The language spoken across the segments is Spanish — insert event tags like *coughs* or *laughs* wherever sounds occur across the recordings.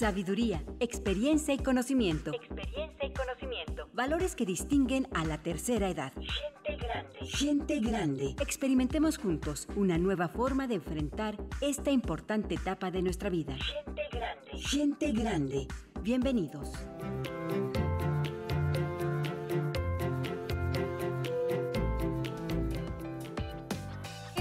Sabiduría, experiencia y conocimiento. Experiencia y conocimiento. Valores que distinguen a la tercera edad. Gente grande. Gente grande. Experimentemos juntos una nueva forma de enfrentar esta importante etapa de nuestra vida. Gente grande. Gente grande. Bienvenidos.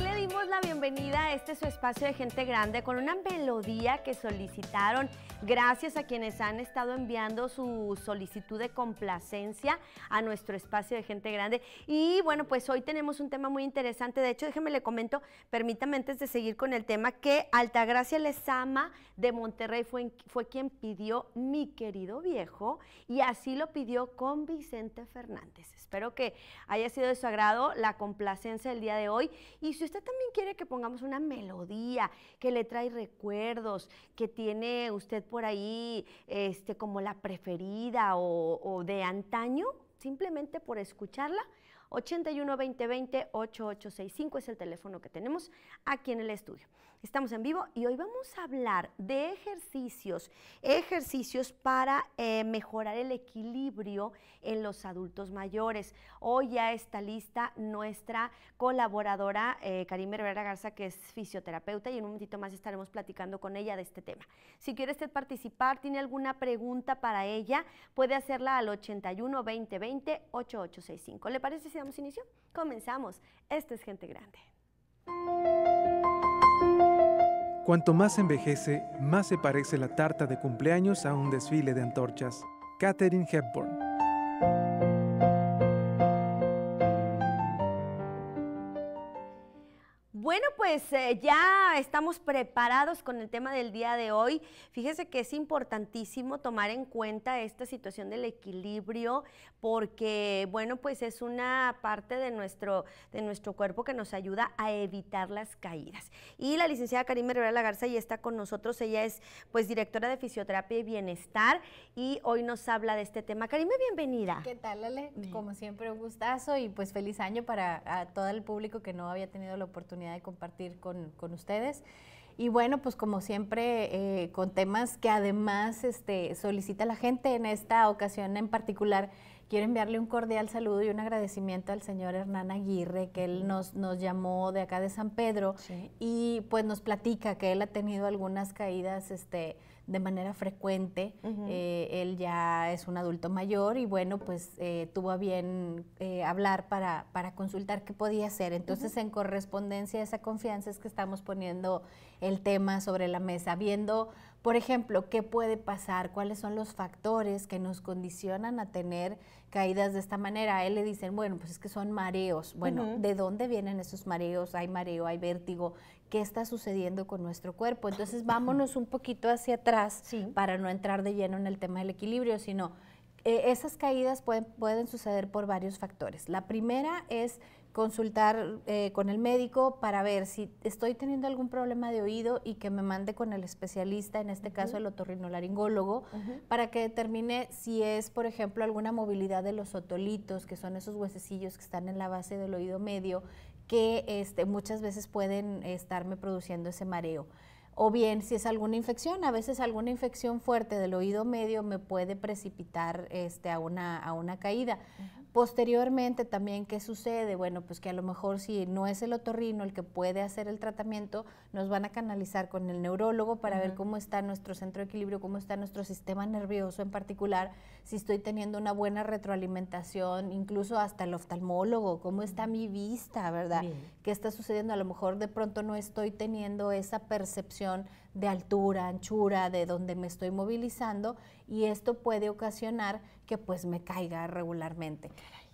le dimos la bienvenida a este su espacio de gente grande con una melodía que solicitaron Gracias a quienes han estado enviando su solicitud de complacencia a nuestro espacio de gente grande. Y bueno, pues hoy tenemos un tema muy interesante. De hecho, déjeme le comento, permítame antes de seguir con el tema, que Altagracia Lezama de Monterrey fue, fue quien pidió mi querido viejo y así lo pidió con Vicente Fernández. Espero que haya sido de su agrado la complacencia del día de hoy. Y si usted también quiere que pongamos una melodía que le trae recuerdos, que tiene usted por ahí este, como la preferida o, o de antaño, simplemente por escucharla. 81 2020 8865 es el teléfono que tenemos aquí en el estudio. Estamos en vivo y hoy vamos a hablar de ejercicios, ejercicios para eh, mejorar el equilibrio en los adultos mayores. Hoy ya está lista nuestra colaboradora eh, Karim Berbera Garza, que es fisioterapeuta, y en un momentito más estaremos platicando con ella de este tema. Si quiere usted participar, tiene alguna pregunta para ella, puede hacerla al 81 20 20 8865. ¿Le parece si damos inicio? Comenzamos. Esto es Gente Grande. Cuanto más envejece, más se parece la tarta de cumpleaños a un desfile de antorchas. Catherine Hepburn. Bueno, pues eh, ya estamos preparados con el tema del día de hoy. Fíjese que es importantísimo tomar en cuenta esta situación del equilibrio porque, bueno, pues es una parte de nuestro, de nuestro cuerpo que nos ayuda a evitar las caídas. Y la licenciada Karime Rivera Lagarza ya está con nosotros. Ella es, pues, directora de Fisioterapia y Bienestar y hoy nos habla de este tema. Karime, bienvenida. ¿Qué tal, Ale? Como siempre, un gustazo y pues feliz año para todo el público que no había tenido la oportunidad de compartir con, con ustedes. Y bueno, pues como siempre, eh, con temas que además este, solicita la gente en esta ocasión en particular, quiero enviarle un cordial saludo y un agradecimiento al señor Hernán Aguirre, que él nos, nos llamó de acá de San Pedro y pues nos platica que él ha tenido algunas caídas este, de manera frecuente. Eh, él ya es un adulto mayor y bueno, pues eh, tuvo a bien eh, hablar para, para, consultar qué podía hacer. Entonces, en correspondencia a esa confianza es que estamos poniendo el tema sobre la mesa, viendo, por ejemplo, qué puede pasar, cuáles son los factores que nos condicionan a tener caídas de esta manera. A él le dicen, bueno, pues es que son mareos. Bueno, ¿de dónde vienen esos mareos? Hay mareo, hay vértigo, qué está sucediendo con nuestro cuerpo. Entonces *laughs* vámonos un poquito hacia atrás para no entrar de lleno en el tema del equilibrio, sino eh, esas caídas pueden, suceder por varios factores. La primera es consultar eh, con el médico para ver si estoy teniendo algún problema de oído y que me mande con el especialista, en este caso el otorrinolaringólogo, para que determine si es, por ejemplo, alguna movilidad de los otolitos, que son esos huesecillos que están en la base del oído medio, que este, muchas veces pueden estarme produciendo ese mareo. O bien si es alguna infección, a veces alguna infección fuerte del oído medio me puede precipitar este, a, una, a una caída. Posteriormente también, ¿qué sucede? Bueno, pues que a lo mejor si no es el otorrino el que puede hacer el tratamiento, nos van a canalizar con el neurólogo para ver cómo está nuestro centro de equilibrio, cómo está nuestro sistema nervioso en particular, si estoy teniendo una buena retroalimentación, incluso hasta el oftalmólogo, cómo está mi vista, ¿verdad? ¿Qué está sucediendo? A lo mejor de pronto no estoy teniendo esa percepción de altura, anchura, de donde me estoy movilizando y esto puede ocasionar que pues me caiga regularmente.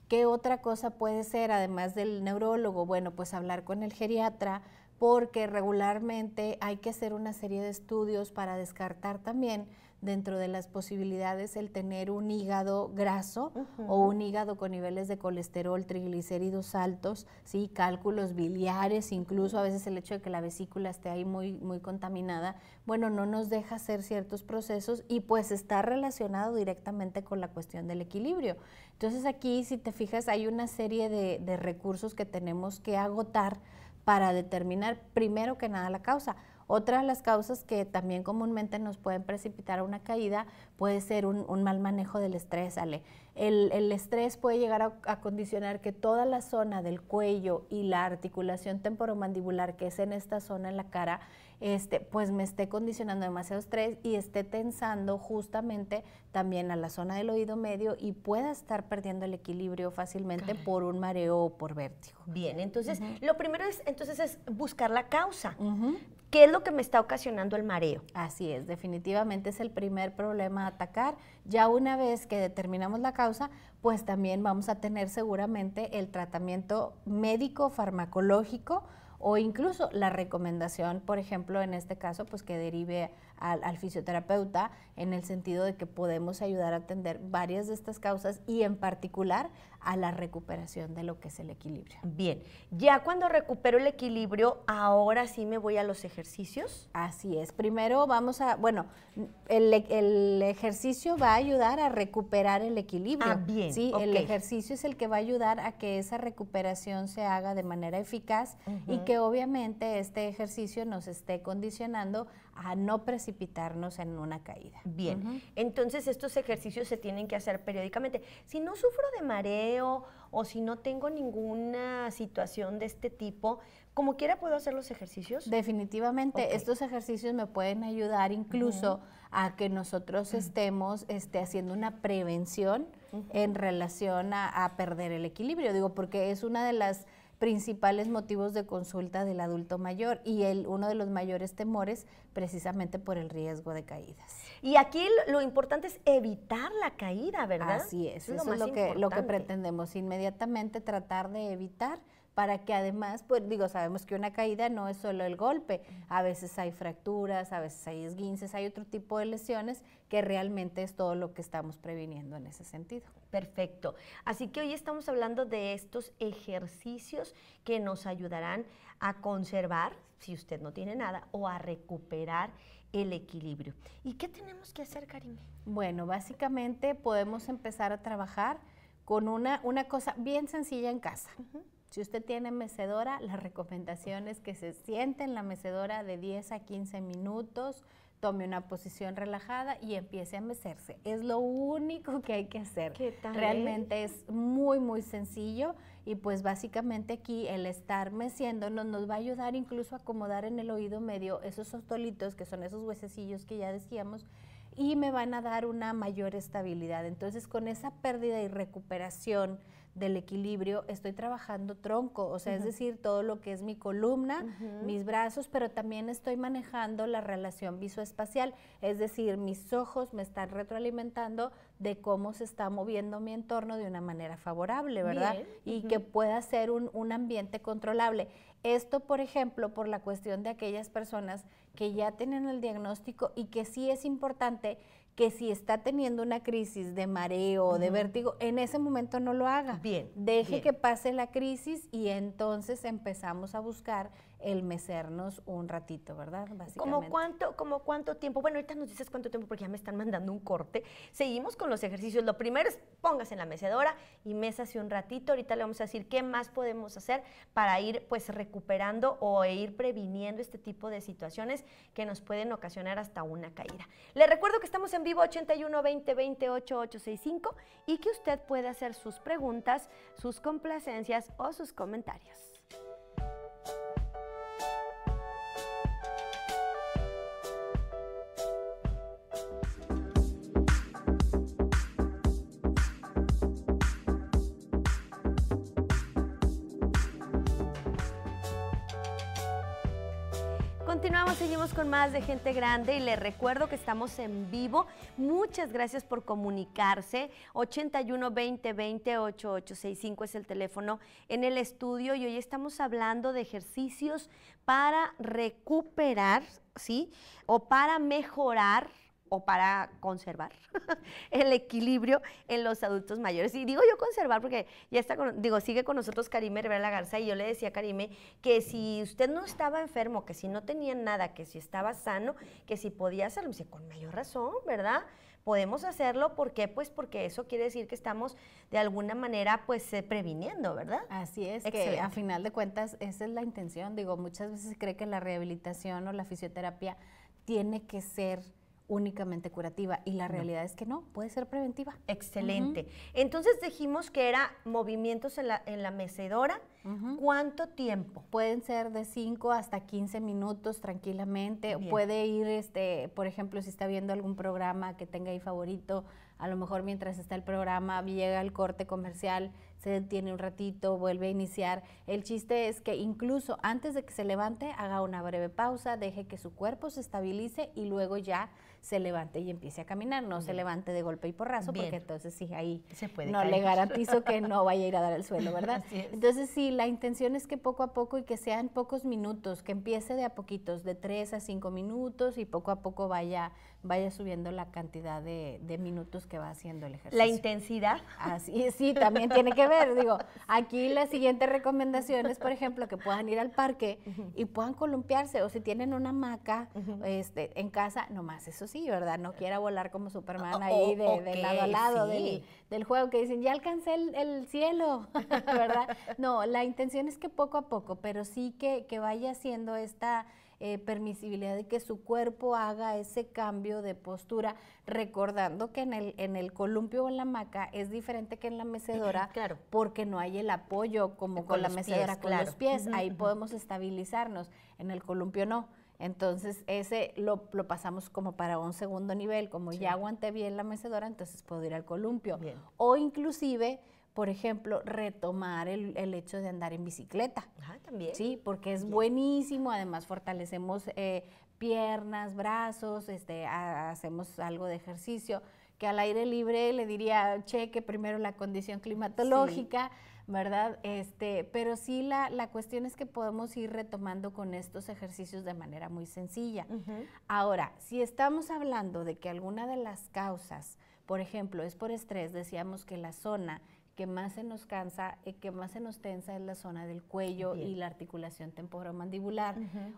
¿Qué otra cosa puede ser, además del neurólogo? Bueno, pues hablar con el geriatra, porque regularmente hay que hacer una serie de estudios para descartar también dentro de las posibilidades el tener un hígado graso o un hígado con niveles de colesterol, triglicéridos altos, ¿sí? cálculos biliares, incluso a veces el hecho de que la vesícula esté ahí muy, muy contaminada, bueno, no nos deja hacer ciertos procesos y pues está relacionado directamente con la cuestión del equilibrio. Entonces aquí, si te fijas, hay una serie de recursos que tenemos que agotar para determinar primero que nada la causa. Otras las causas que también comúnmente nos pueden precipitar a una caída puede ser un, un mal manejo del estrés, Ale. El, el estrés puede llegar a, condicionar que toda la zona del cuello y la articulación temporomandibular, que es en esta zona en la cara, este, pues me esté condicionando demasiado estrés y esté tensando justamente también a la zona del oído medio y pueda estar perdiendo el equilibrio fácilmente por un mareo o por vértigo. Bien, entonces lo primero es, entonces, es buscar la causa. ¿Qué es lo que me está ocasionando el mareo? Así es, definitivamente es el primer problema atacar. Ya una vez que determinamos la causa, pues también vamos a tener seguramente el tratamiento médico farmacológico o incluso la recomendación, por ejemplo, en este caso, pues que derive al, fisioterapeuta en el sentido de que podemos ayudar a atender varias de estas causas y en particular a la recuperación de lo que es el equilibrio. Bien, ya cuando recupero el equilibrio, ahora sí me voy a los ejercicios. Así es, primero vamos a, bueno, el, ejercicio va a ayudar a recuperar el equilibrio. Ah, bien. Sí, el ejercicio es el que va a ayudar a que esa recuperación se haga de manera eficaz y que obviamente este ejercicio nos esté condicionando a no precipitarnos en una caída. Bien, entonces estos ejercicios se tienen que hacer periódicamente. Si no sufro de mareo o si no tengo ninguna situación de este tipo, como quiera puedo hacer los ejercicios. Definitivamente, estos ejercicios me pueden ayudar incluso a que nosotros estemos este, haciendo una prevención en relación a perder el equilibrio. Digo, porque es una de las principales motivos de consulta del adulto mayor y el, uno de los mayores temores precisamente por el riesgo de caídas. Y aquí lo importante es evitar la caída, ¿verdad? Así es, eso es lo que, lo que pretendemos, inmediatamente tratar de evitar para que además, pues digo, sabemos que una caída no es solo el golpe, a veces hay fracturas, a veces hay esguinces, hay otro tipo de lesiones que realmente es todo lo que estamos previniendo en ese sentido. Perfecto. Así que hoy estamos hablando de estos ejercicios que nos ayudarán a conservar, si usted no tiene nada, o a recuperar el equilibrio. ¿Y qué tenemos que hacer, Karime? Bueno, básicamente podemos empezar a trabajar con una, cosa bien sencilla en casa. Si usted tiene mecedora, la recomendación es que se siente en la mecedora de 10 a 15 minutos, tome una posición relajada y empiece a mecerse. Es lo único que hay que hacer. Eh? Realmente es muy, muy sencillo y pues básicamente aquí el estar meciéndonos nos va a ayudar incluso a acomodar en el oído medio esos ostolitos que son esos huesecillos que ya decíamos y me van a dar una mayor estabilidad. Entonces, con esa pérdida y recuperación del equilibrio, estoy trabajando tronco, o sea, es decir, todo lo que es mi columna, mis brazos, pero también estoy manejando la relación visoespacial, es decir, mis ojos me están retroalimentando de cómo se está moviendo mi entorno de una manera favorable, ¿verdad? Y que pueda ser un, un ambiente controlable. Esto, por ejemplo, por la cuestión de aquellas personas que ya tienen el diagnóstico y que sí es importante que si está teniendo una crisis de mareo, o de vértigo, en ese momento no lo haga. Bien. Deje que pase la crisis y entonces empezamos a buscar el mecernos un ratito, ¿verdad? Básicamente. ¿Cómo cuánto, como cuánto tiempo? Bueno, ahorita nos dices cuánto tiempo porque ya me están mandando un corte. Seguimos con los ejercicios. Lo primero es póngase en la mecedora y mesase un ratito. Ahorita le vamos a decir qué más podemos hacer para ir pues recuperando o e ir previniendo este tipo de situaciones que nos pueden ocasionar hasta una caída. Le recuerdo que estamos en vivo 81 20 28 865 y que usted puede hacer sus preguntas, sus complacencias o sus comentarios. Continuamos, seguimos con más de Gente Grande y les recuerdo que estamos en vivo. Muchas gracias por comunicarse. 81 20 20 8865 es el teléfono en el estudio y hoy estamos hablando de ejercicios para recuperar, ¿sí? O para mejorar o para conservar *laughs* el equilibrio en los adultos mayores. Y digo yo conservar porque ya está, digo, sigue con nosotros Karime Rivera Garza y yo le decía a Karime que si usted no estaba enfermo, que si no tenía nada, que si estaba sano, que si podía hacerlo, me dice, con mayor razón, ¿verdad? podemos hacerlo. ¿Por qué? Pues porque eso quiere decir que estamos de alguna manera pues eh, previniendo, ¿verdad? Así es, que a final de cuentas esa es la intención. Digo, muchas veces se cree que la rehabilitación o la fisioterapia tiene que ser únicamente curativa y la realidad es que no, puede ser preventiva. Excelente. Entonces dijimos que era movimientos en la, la mecedora. ¿Cuánto tiempo? Pueden ser de 5 hasta 15 minutos tranquilamente. Puede ir, este, por ejemplo, si está viendo algún programa que tenga ahí favorito, a lo mejor mientras está el programa llega el corte comercial tiene un ratito, vuelve a iniciar. El chiste es que incluso antes de que se levante, haga una breve pausa, deje que su cuerpo se estabilice y luego ya se levante y empiece a caminar. No se levante de golpe y porrazo, porque entonces sí, ahí puede no le garantizo que no vaya a ir a dar el suelo, *laughs* ¿verdad? Entonces sí, la intención es que poco a poco y que sean pocos minutos, que empiece de a poquitos, de tres a cinco minutos y poco a poco vaya vaya subiendo la cantidad de, minutos que va haciendo el ejercicio. La intensidad. Así, sí, también tiene que ver. Digo, aquí siguiente recomendación es, por ejemplo, que puedan ir al parque y puedan columpiarse o si tienen una hamaca este, en casa, nomás eso sí, ¿verdad? No quiera volar como Superman ahí de, lado a lado del, juego, que dicen, ya alcancé el, cielo, *laughs* ¿verdad? No, la intención es que poco a poco, pero sí que vaya haciendo esta eh, permisibilidad de que su cuerpo haga ese cambio de postura, recordando que en el, en el columpio o en la hamaca es diferente que en la mecedora, porque no hay el apoyo como con, la mecedora con los pies, ahí podemos estabilizarnos, en el columpio no. Entonces, ese lo, lo, pasamos como para un segundo nivel, como ya aguanté bien la mecedora, entonces puedo ir al columpio. O inclusive por ejemplo, retomar el, hecho de andar en bicicleta. Ajá, ah, también. Sí, porque es buenísimo, además fortalecemos eh, piernas, brazos, este, hacemos algo de ejercicio, que al aire libre le diría, cheque primero la condición climatológica, ¿verdad? Este, pero sí la, cuestión es que podemos ir retomando con estos ejercicios de manera muy sencilla. Ahora, si estamos hablando de que alguna de las causas, por ejemplo, es por estrés, decíamos que la zona que más se nos cansa, y eh, que más se nos tensa es la zona del cuello y la articulación temporomandibular.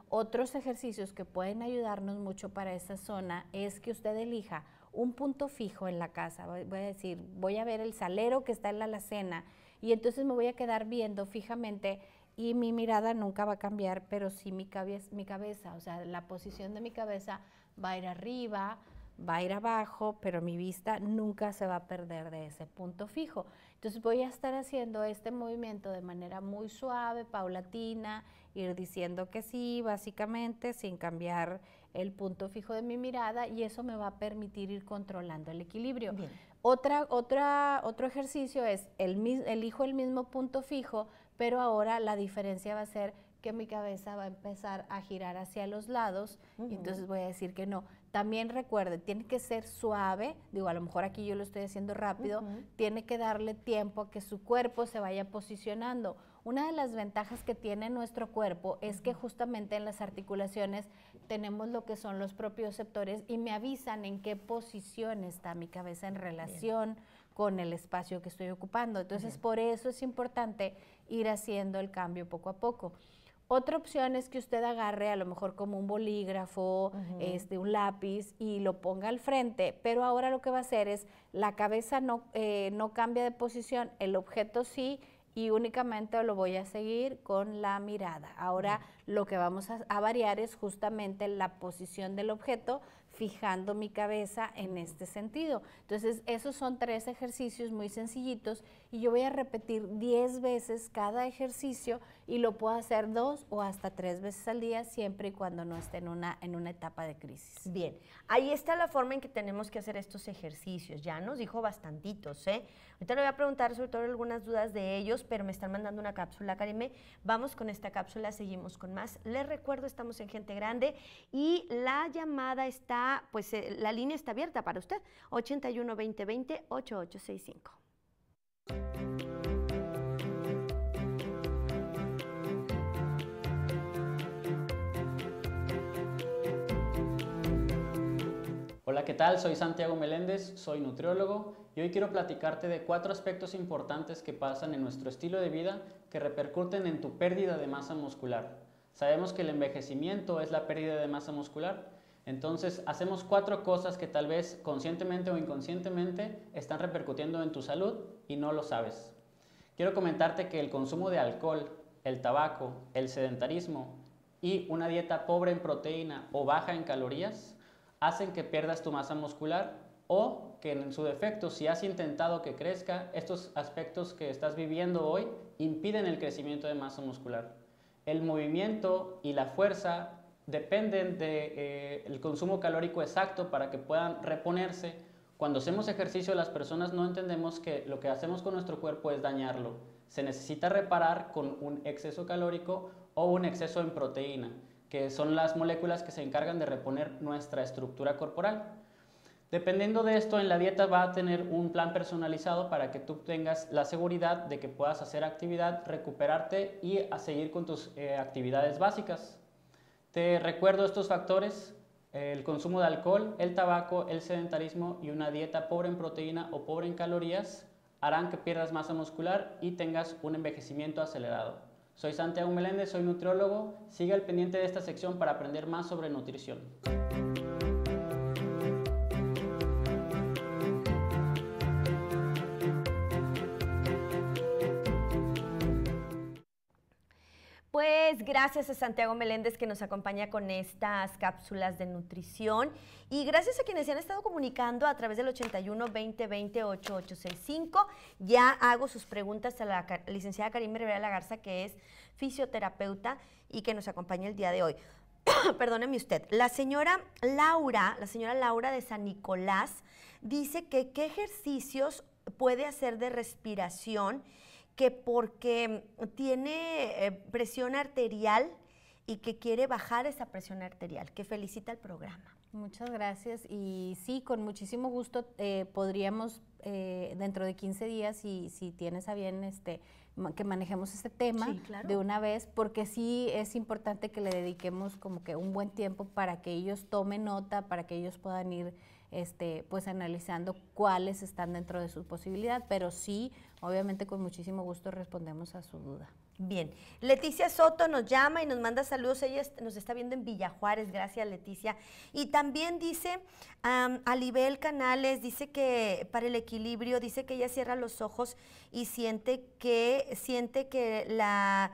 Otros ejercicios que pueden ayudarnos mucho para esa zona es que usted elija un punto fijo en la casa. Voy a decir, voy a ver el salero que está en la alacena y entonces me voy a quedar viendo fijamente y mi mirada nunca va a cambiar, pero sí mi, mi cabeza, o sea, la posición de mi cabeza va a ir arriba, va a ir abajo, pero mi vista nunca se va a perder de ese punto fijo. Entonces voy a estar haciendo este movimiento de manera muy suave, paulatina, ir diciendo que sí, básicamente, sin cambiar el punto fijo de mi mirada y eso me va a permitir ir controlando el equilibrio. Otra, otra, otro ejercicio es elijo el mismo punto fijo, pero ahora la diferencia va a ser que mi cabeza va a empezar a girar hacia los lados y entonces voy a decir que no. También recuerde, tiene que ser suave, digo, a lo mejor aquí yo lo estoy haciendo rápido, tiene que darle tiempo a que su cuerpo se vaya posicionando. Una de las ventajas que tiene nuestro cuerpo es que justamente en las articulaciones tenemos lo que son los propios sectores y me avisan en qué posición está mi cabeza en relación con el espacio que estoy ocupando. Entonces, por eso es importante ir haciendo el cambio poco a poco. Otra opción es que usted agarre a lo mejor como un bolígrafo, este, un lápiz y lo ponga al frente, pero ahora lo que va a hacer es la cabeza no, eh, no cambia de posición, el objeto sí y únicamente lo voy a seguir con la mirada. Ahora lo que vamos a variar es justamente la posición del objeto fijando mi cabeza en este sentido. Entonces, esos son tres ejercicios muy sencillitos y yo voy a repetir 10 veces cada ejercicio y lo puedo hacer dos o hasta tres veces al día, siempre y cuando no esté en una, en una etapa de crisis. Bien, ahí está la forma en que tenemos que hacer estos ejercicios. Ya nos dijo bastantitos, ¿eh? Ahorita le voy a preguntar sobre todo algunas dudas de ellos, pero me están mandando una cápsula, Karime. Vamos con esta cápsula, seguimos con más. Les recuerdo, estamos en Gente Grande y la llamada está pues eh, la línea está abierta para usted, 81 20 8865. Hola, ¿qué tal? Soy Santiago Meléndez, soy nutriólogo y hoy quiero platicarte de cuatro aspectos importantes que pasan en nuestro estilo de vida que repercuten en tu pérdida de masa muscular. Sabemos que el envejecimiento es la pérdida de masa muscular, entonces, hacemos cuatro cosas que tal vez conscientemente o inconscientemente están repercutiendo en tu salud y no lo sabes. Quiero comentarte que el consumo de alcohol, el tabaco, el sedentarismo y una dieta pobre en proteína o baja en calorías hacen que pierdas tu masa muscular o que en su defecto, si has intentado que crezca, estos aspectos que estás viviendo hoy impiden el crecimiento de masa muscular. El movimiento y la fuerza dependen del eh, consumo calórico exacto para que puedan reponerse. Cuando hacemos ejercicio las personas no entendemos que lo que hacemos con nuestro cuerpo es dañarlo. Se necesita reparar con un exceso calórico o un exceso en proteína, que son las moléculas que se encargan de reponer nuestra estructura corporal. Dependiendo de esto, en la dieta va a tener un plan personalizado para que tú tengas la seguridad de que puedas hacer actividad, recuperarte y a seguir con tus eh, actividades básicas. Te recuerdo estos factores, el consumo de alcohol, el tabaco, el sedentarismo y una dieta pobre en proteína o pobre en calorías harán que pierdas masa muscular y tengas un envejecimiento acelerado. Soy Santiago Meléndez, soy nutriólogo. Sigue el pendiente de esta sección para aprender más sobre nutrición. Pues gracias a Santiago Meléndez que nos acompaña con estas cápsulas de nutrición y gracias a quienes se han estado comunicando a través del 81 20 20 8865. Ya hago sus preguntas a la licenciada Karim Rivera La Garza que es fisioterapeuta y que nos acompaña el día de hoy. *coughs* Perdóneme usted, la señora Laura, la señora Laura de San Nicolás dice que qué ejercicios puede hacer de respiración que porque tiene eh, presión arterial y que quiere bajar esa presión arterial, que felicita el programa. Muchas gracias y sí, con muchísimo gusto eh, podríamos eh, dentro de 15 días, si, si tienes a bien este, que manejemos este tema de una vez, porque sí es importante que le dediquemos como que un buen tiempo para que ellos tomen nota, para que ellos puedan ir este, pues analizando cuáles están dentro de su posibilidad, pero sí, obviamente con muchísimo gusto respondemos a su duda. Bien, Leticia Soto nos llama y nos manda saludos, ella nos está viendo en Villajuárez, gracias Leticia. Y también dice, a nivel Canales dice que para el equilibrio, dice que ella cierra los ojos y siente que, siente que la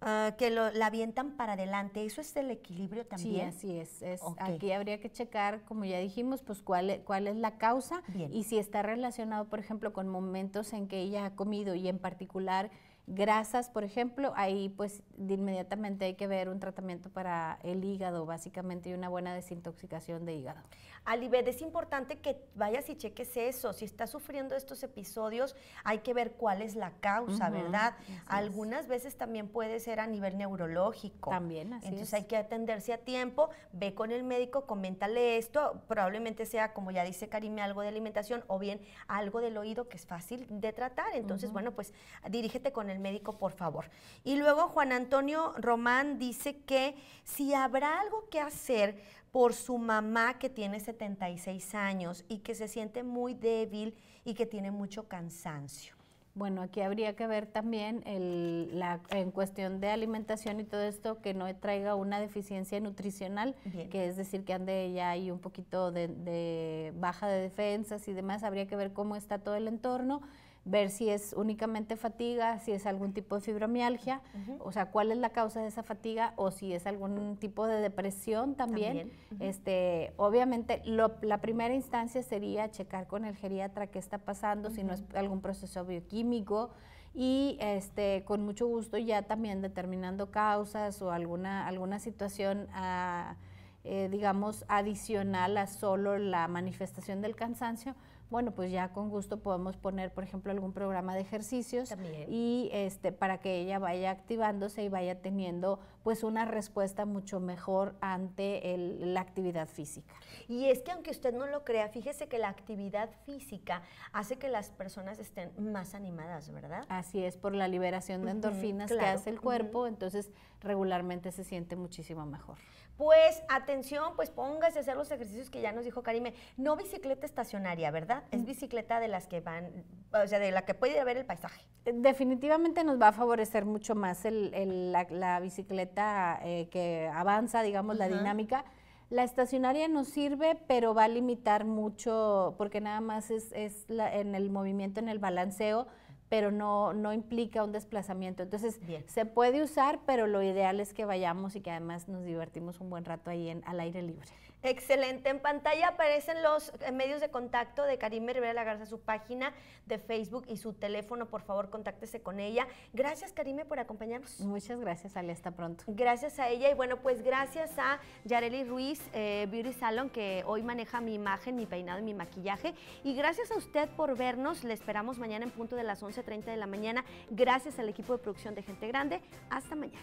Ah, que lo, la avientan para adelante. ¿Eso es el equilibrio también? Sí, así es. Aquí habría que checar, como ya dijimos, pues cuál, e, cuál es la causa y si está relacionado, por ejemplo, con momentos en que ella ha comido y en particular Grasas, por ejemplo, ahí pues inmediatamente hay que ver un tratamiento para el hígado, básicamente, y una buena desintoxicación de hígado. Alibet, es importante que vayas y cheques eso. Si estás sufriendo estos episodios, hay que ver cuál es la causa, ¿verdad? Algunas veces también puede ser a nivel neurológico. También, así Entonces hay que atenderse a tiempo, ve con el médico, coméntale esto, probablemente sea, como ya dice Karime, algo de alimentación o bien algo del oído que es fácil de tratar. Entonces, bueno, pues dirígete con el médico, por favor. Y luego Juan Antonio Román dice que si habrá algo que hacer por su mamá que tiene 76 años y que se siente muy débil y que tiene mucho cansancio. Bueno, aquí habría que ver también el, la, en cuestión de alimentación y todo esto que no traiga una deficiencia nutricional, que es decir que ande ya ahí un poquito de, de baja de defensas y demás. Habría que ver cómo está todo el entorno ver si es únicamente fatiga, si es algún tipo de fibromialgia, o sea, cuál es la causa de esa fatiga o si es algún tipo de depresión también. este, obviamente, la primera instancia sería checar con el geriatra qué está pasando, si no es algún proceso bioquímico y este, con mucho gusto ya también determinando causas o alguna, alguna situación ah, eh, digamos, adicional a solo la manifestación del cansancio, bueno, pues ya con gusto podemos poner, por ejemplo, algún programa de ejercicios y este para que ella vaya activándose y vaya teniendo pues una respuesta mucho mejor ante la actividad física. Y es que aunque usted no lo crea, fíjese que la actividad física hace que las personas estén más animadas, ¿verdad? Así es, por la liberación de endorfinas que hace el cuerpo, entonces regularmente se siente muchísimo mejor. Pues atención, pues póngase a hacer los ejercicios que ya nos dijo Karime. No bicicleta estacionaria, ¿verdad? Es mm. bicicleta de las que van, o sea, de la que puede ver el paisaje. Eh, definitivamente nos va a favorecer mucho más la, bicicleta eh, que avanza, digamos, la dinámica. La estacionaria nos sirve, pero va a limitar mucho, porque nada más es, en el movimiento, en el balanceo pero no, no implica un desplazamiento. Entonces, se puede usar, pero lo ideal es que vayamos y que además nos divertimos un buen rato ahí en, al aire libre. Excelente. En pantalla aparecen los eh, medios de contacto de Karime Rivera Lagarza, su página de Facebook y su teléfono. Por favor, contáctese con ella. Gracias, Karime, por acompañarnos. Muchas gracias, Ale. Hasta pronto. Gracias a ella. Y bueno, pues gracias a Yareli Ruiz, eh, Beauty Salon, que hoy maneja mi imagen, mi peinado y mi maquillaje. Y gracias a usted por vernos. Le esperamos mañana en punto de las 11.30 de la mañana. Gracias al equipo de producción de Gente Grande. Hasta mañana.